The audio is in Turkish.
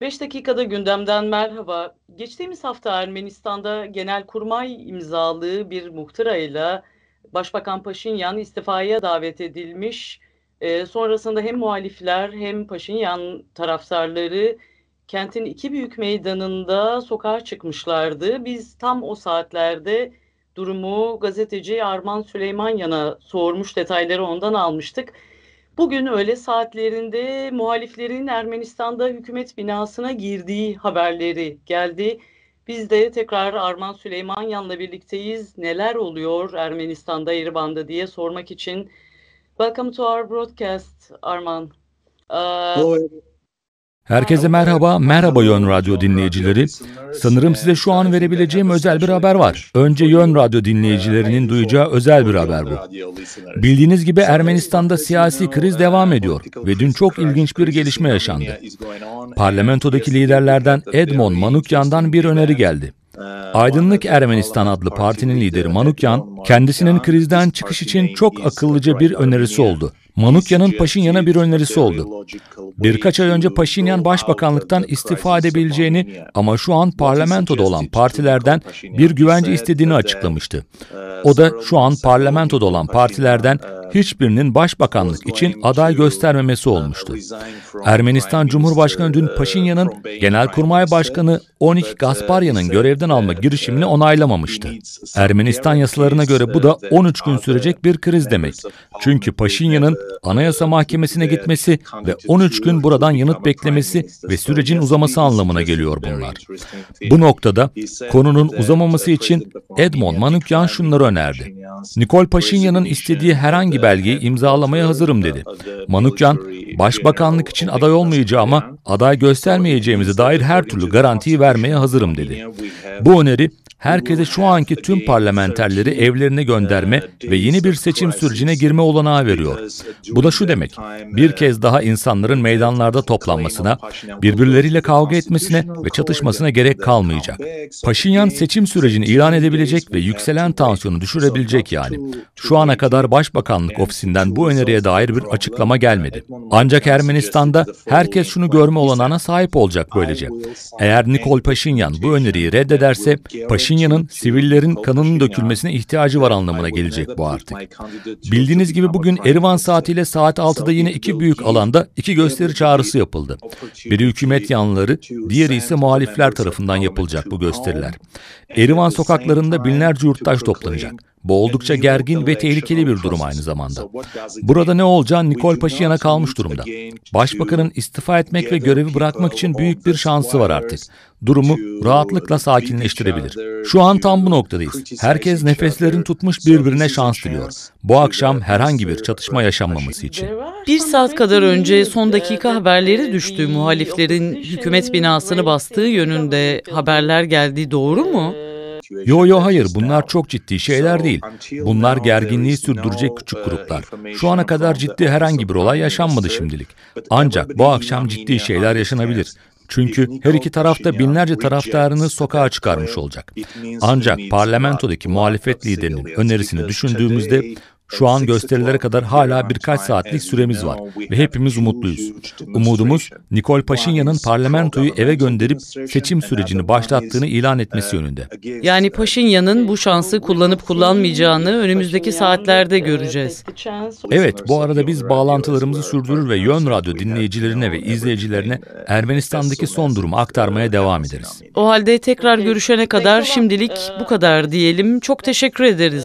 5 dakikada gündemden merhaba. Geçtiğimiz hafta Ermenistan'da Genelkurmay imzalı bir muhtırayla Başbakan Paşinyan istifaya davet edilmiş. E, sonrasında hem muhalifler hem Paşinyan taraftarları kentin iki büyük meydanında sokağa çıkmışlardı. Biz tam o saatlerde durumu gazeteci Arman Süleymanyan'a sormuş detayları ondan almıştık. Bugün öğle saatlerinde muhaliflerin Ermenistan'da hükümet binasına girdiği haberleri geldi. Biz de tekrar Arman Süleymanyan'la birlikteyiz. Neler oluyor Ermenistan'da, İrban'da diye sormak için. Welcome to our broadcast, Arman. Uh, Herkese merhaba, merhaba Yön Radyo dinleyicileri. Sanırım size şu an verebileceğim özel bir haber var. Önce Yön Radyo dinleyicilerinin duyacağı özel bir haber bu. Bildiğiniz gibi Ermenistan'da siyasi kriz devam ediyor ve dün çok ilginç bir gelişme yaşandı. Parlamentodaki liderlerden Edmond Manukyan'dan bir öneri geldi. Aydınlık Ermenistan adlı partinin lideri Manukyan, kendisinin krizden çıkış için çok akıllıca bir önerisi oldu. Manukyan'ın Paşinyan'a bir önerisi oldu. Birkaç ay önce Paşinyan başbakanlıktan istifa edebileceğini ama şu an parlamentoda olan partilerden bir güvence istediğini açıklamıştı. Uh, o da şu an parlamentoda olan partilerden uh, hiçbirinin başbakanlık için aday göstermemesi e, olmuştu. Ermenistan Cumhurbaşkanı dün e, Paşinyan'ın Genelkurmay Başkanı Onik e, Gasparyan'ın görevden alma girişimini onaylamamıştı. Ermenistan yasalarına göre bu da 13 gün sürecek bir kriz demek. Çünkü Paşinyan'ın Anayasa Mahkemesi'ne gitmesi ve 13 gün buradan yanıt beklemesi ve sürecin uzaması anlamına geliyor bunlar. Bu noktada konunun uzamaması için Edmond Manukyan şunları önerdi. Nikol Paşinyan'ın istediği herhangi belgeyi imzalamaya hazırım dedi. Manukyan, başbakanlık için aday olmayacağıma aday göstermeyeceğimize dair her türlü garantiyi vermeye hazırım dedi. Bu öneri herkese şu anki tüm parlamenterleri evlerine gönderme ve yeni bir seçim sürecine girme olanağı veriyor. Bu da şu demek, bir kez daha insanların meydanlarda toplanmasına, birbirleriyle kavga etmesine ve çatışmasına gerek kalmayacak. Paşinyan seçim sürecini ilan edebilecek ve yükselen tansiyonu düşürebilecek yani. Şu ana kadar Başbakanlık ofisinden bu öneriye dair bir açıklama gelmedi. Ancak Ermenistan'da herkes şunu görme olanağına sahip olacak böylece. Eğer Nikol Paşinyan bu öneriyi reddederse, Paşinyan'ın sivillerin kanının dökülmesine ihtiyacı var anlamına gelecek bu artık. Bildiğiniz gibi bugün Erivan saatiyle saat 6'da yine iki büyük alanda iki gösteri çağrısı yapıldı. Biri hükümet yanları, diğeri ise muhalifler tarafından yapılacak bu gösteriler. Erivan sokaklarında binlerce yurttaş toplanacak. Bu oldukça gergin ve tehlikeli bir durum aynı zamanda. Burada ne olacağı Nikol Paşinyan'a kalmış durumda. Başbakanın istifa etmek ve görevi bırakmak için büyük bir şansı var artık. Durumu rahatlıkla sakinleştirebilir. Şu an tam bu noktadayız. Herkes nefeslerini tutmuş birbirine şans diliyor. Bu akşam herhangi bir çatışma yaşanmaması için. Bir saat kadar önce son dakika haberleri düştüğü Muhaliflerin hükümet binasını bastığı yönünde haberler geldi. Doğru mu? Yo yo hayır bunlar çok ciddi şeyler değil. Bunlar gerginliği sürdürecek küçük gruplar. Şu ana kadar ciddi herhangi bir olay yaşanmadı şimdilik. Ancak bu akşam ciddi şeyler yaşanabilir. Çünkü her iki tarafta binlerce taraftarını sokağa uh, çıkarmış olacak. Ancak parlamentodaki muhalefet liderinin önerisini düşündüğümüzde şu an gösterilere kadar hala birkaç saatlik süremiz var ve hepimiz umutluyuz. Umudumuz Nikol Paşinyan'ın parlamentoyu eve gönderip seçim sürecini başlattığını ilan etmesi yönünde. Yani Paşinyan'ın bu şansı kullanıp kullanmayacağını önümüzdeki saatlerde göreceğiz. Evet, bu arada biz bağlantılarımızı sürdürür ve Yön Radyo dinleyicilerine ve izleyicilerine Ermenistan'daki son durumu aktarmaya devam ederiz. O halde tekrar görüşene kadar şimdilik bu kadar diyelim. Çok teşekkür ederiz.